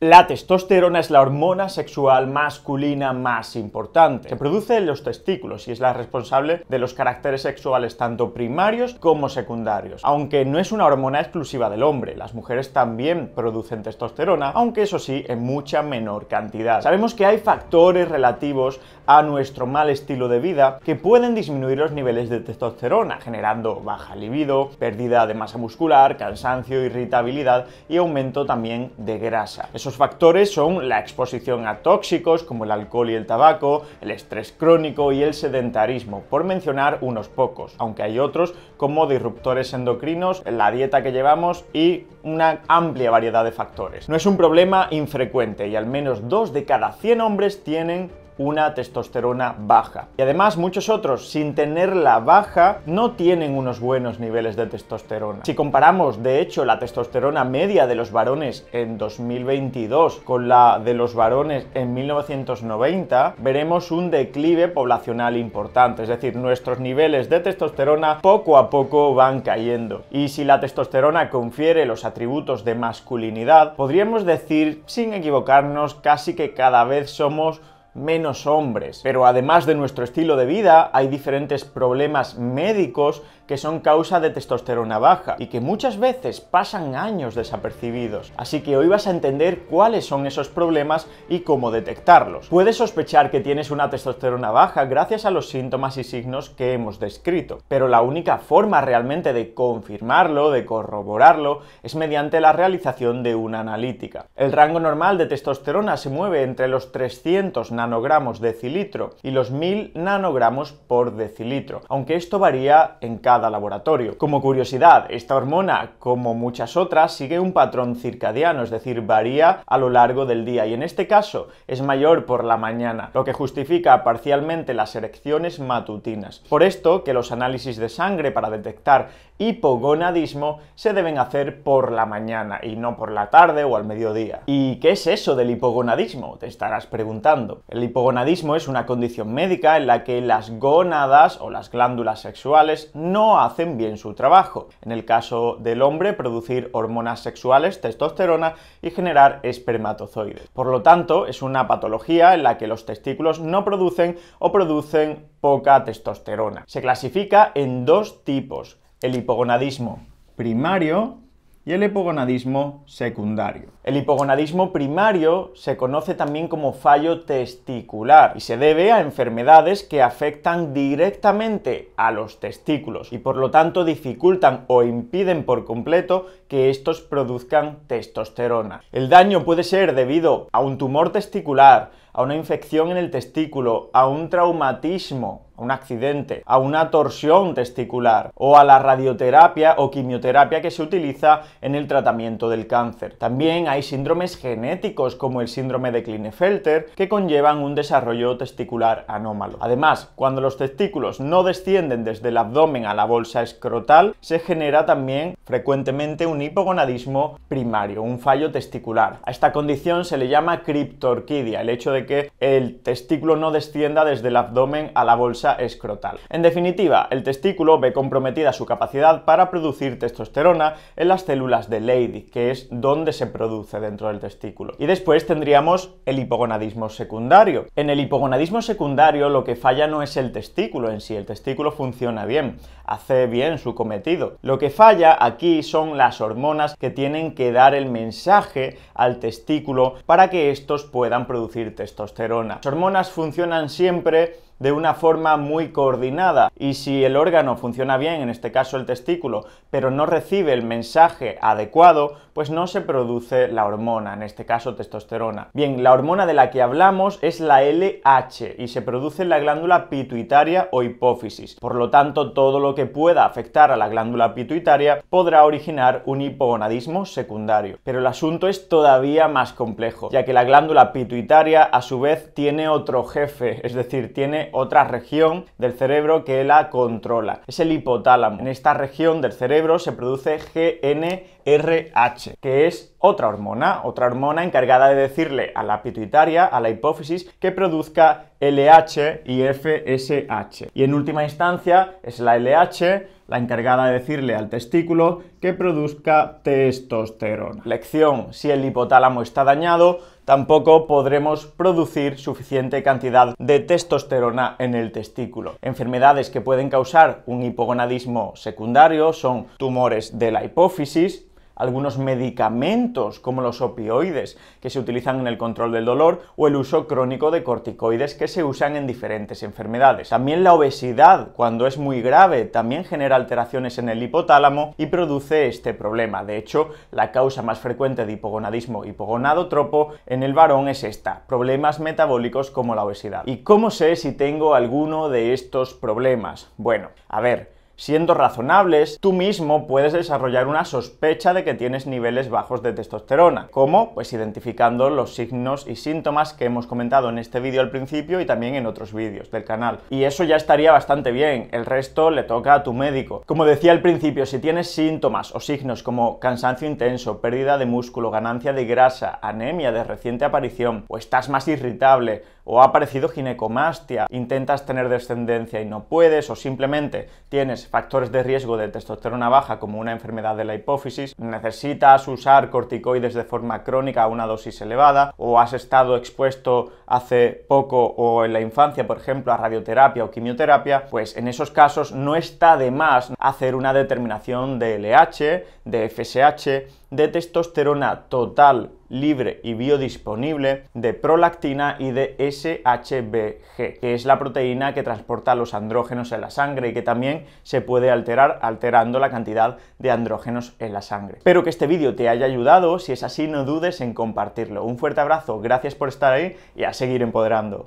La testosterona es la hormona sexual masculina más importante. Se produce en los testículos y es la responsable de los caracteres sexuales tanto primarios como secundarios. Aunque no es una hormona exclusiva del hombre, las mujeres también producen testosterona, aunque eso sí, en mucha menor cantidad. Sabemos que hay factores relativos a nuestro mal estilo de vida que pueden disminuir los niveles de testosterona, generando baja libido, pérdida de masa muscular, cansancio, irritabilidad y aumento también de grasa factores son la exposición a tóxicos como el alcohol y el tabaco, el estrés crónico y el sedentarismo, por mencionar unos pocos, aunque hay otros como disruptores endocrinos, la dieta que llevamos y una amplia variedad de factores. No es un problema infrecuente y al menos dos de cada 100 hombres tienen una testosterona baja. Y además muchos otros, sin tenerla baja, no tienen unos buenos niveles de testosterona. Si comparamos, de hecho, la testosterona media de los varones en 2022 con la de los varones en 1990, veremos un declive poblacional importante, es decir, nuestros niveles de testosterona poco a poco van cayendo. Y si la testosterona confiere los atributos de masculinidad, podríamos decir, sin equivocarnos, casi que cada vez somos menos hombres. Pero además de nuestro estilo de vida, hay diferentes problemas médicos que son causa de testosterona baja y que muchas veces pasan años desapercibidos. Así que hoy vas a entender cuáles son esos problemas y cómo detectarlos. Puedes sospechar que tienes una testosterona baja gracias a los síntomas y signos que hemos descrito, pero la única forma realmente de confirmarlo, de corroborarlo, es mediante la realización de una analítica. El rango normal de testosterona se mueve entre los 300 nanogramos decilitro y los 1000 nanogramos por decilitro, aunque esto varía en cada laboratorio. Como curiosidad, esta hormona, como muchas otras, sigue un patrón circadiano, es decir, varía a lo largo del día y en este caso es mayor por la mañana, lo que justifica parcialmente las erecciones matutinas. Por esto que los análisis de sangre para detectar hipogonadismo se deben hacer por la mañana y no por la tarde o al mediodía. ¿Y qué es eso del hipogonadismo? Te estarás preguntando. El hipogonadismo es una condición médica en la que las gónadas o las glándulas sexuales no hacen bien su trabajo. En el caso del hombre, producir hormonas sexuales, testosterona y generar espermatozoides. Por lo tanto, es una patología en la que los testículos no producen o producen poca testosterona. Se clasifica en dos tipos, el hipogonadismo primario y el hipogonadismo secundario. El hipogonadismo primario se conoce también como fallo testicular y se debe a enfermedades que afectan directamente a los testículos y por lo tanto dificultan o impiden por completo que estos produzcan testosterona. El daño puede ser debido a un tumor testicular, a una infección en el testículo, a un traumatismo, a un accidente, a una torsión testicular o a la radioterapia o quimioterapia que se utiliza en el tratamiento del cáncer. También hay síndromes genéticos como el síndrome de Klinefelter que conllevan un desarrollo testicular anómalo. Además, cuando los testículos no descienden desde el abdomen a la bolsa escrotal, se genera también frecuentemente un hipogonadismo primario, un fallo testicular. A esta condición se le llama criptorquidia, el hecho de que el testículo no descienda desde el abdomen a la bolsa escrotal. En definitiva, el testículo ve comprometida su capacidad para producir testosterona en las células de Leydig, que es donde se produce dentro del testículo. Y después tendríamos el hipogonadismo secundario. En el hipogonadismo secundario lo que falla no es el testículo en sí, el testículo funciona bien, hace bien su cometido. Lo que falla aquí son las hormonas que tienen que dar el mensaje al testículo para que estos puedan producir testosterona. Las hormonas funcionan siempre de una forma muy coordinada. Y si el órgano funciona bien, en este caso el testículo, pero no recibe el mensaje adecuado, pues no se produce la hormona, en este caso testosterona. Bien, la hormona de la que hablamos es la LH y se produce en la glándula pituitaria o hipófisis. Por lo tanto, todo lo que pueda afectar a la glándula pituitaria podrá originar un hipogonadismo secundario. Pero el asunto es todavía más complejo, ya que la glándula pituitaria a su vez tiene otro jefe, es decir, tiene otra región del cerebro que la controla. Es el hipotálamo. En esta región del cerebro se produce GNRH, que es otra hormona, otra hormona encargada de decirle a la pituitaria, a la hipófisis, que produzca LH y FSH. Y en última instancia es la LH la encargada de decirle al testículo que produzca testosterona. Lección, si el hipotálamo está dañado, tampoco podremos producir suficiente cantidad de testosterona en el testículo. Enfermedades que pueden causar un hipogonadismo secundario son tumores de la hipófisis, algunos medicamentos como los opioides que se utilizan en el control del dolor o el uso crónico de corticoides que se usan en diferentes enfermedades. También la obesidad, cuando es muy grave, también genera alteraciones en el hipotálamo y produce este problema. De hecho, la causa más frecuente de hipogonadismo hipogonadotropo en el varón es esta, problemas metabólicos como la obesidad. ¿Y cómo sé si tengo alguno de estos problemas? Bueno, a ver, Siendo razonables, tú mismo puedes desarrollar una sospecha de que tienes niveles bajos de testosterona. ¿Cómo? Pues identificando los signos y síntomas que hemos comentado en este vídeo al principio y también en otros vídeos del canal. Y eso ya estaría bastante bien, el resto le toca a tu médico. Como decía al principio, si tienes síntomas o signos como cansancio intenso, pérdida de músculo, ganancia de grasa, anemia de reciente aparición, o estás más irritable, o ha aparecido ginecomastia, intentas tener descendencia y no puedes, o simplemente tienes factores de riesgo de testosterona baja como una enfermedad de la hipófisis, necesitas usar corticoides de forma crónica a una dosis elevada o has estado expuesto hace poco o en la infancia, por ejemplo, a radioterapia o quimioterapia, pues en esos casos no está de más hacer una determinación de LH, de FSH, de testosterona total libre y biodisponible de prolactina y de SHBG, que es la proteína que transporta los andrógenos en la sangre y que también se puede alterar alterando la cantidad de andrógenos en la sangre. Espero que este vídeo te haya ayudado, si es así no dudes en compartirlo. Un fuerte abrazo, gracias por estar ahí y a seguir empoderando.